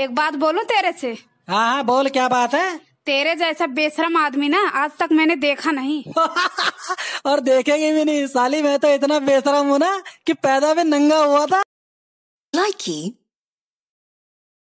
एक बात बोलूं तेरे से हाँ हाँ बोल क्या बात है तेरे जैसा बेशरम आदमी ना आज तक मैंने देखा नहीं और देखेंगे भी नहीं साली मैं तो इतना बेशरम हूँ ना कि पैदा भी नंगा हुआ था लाइकी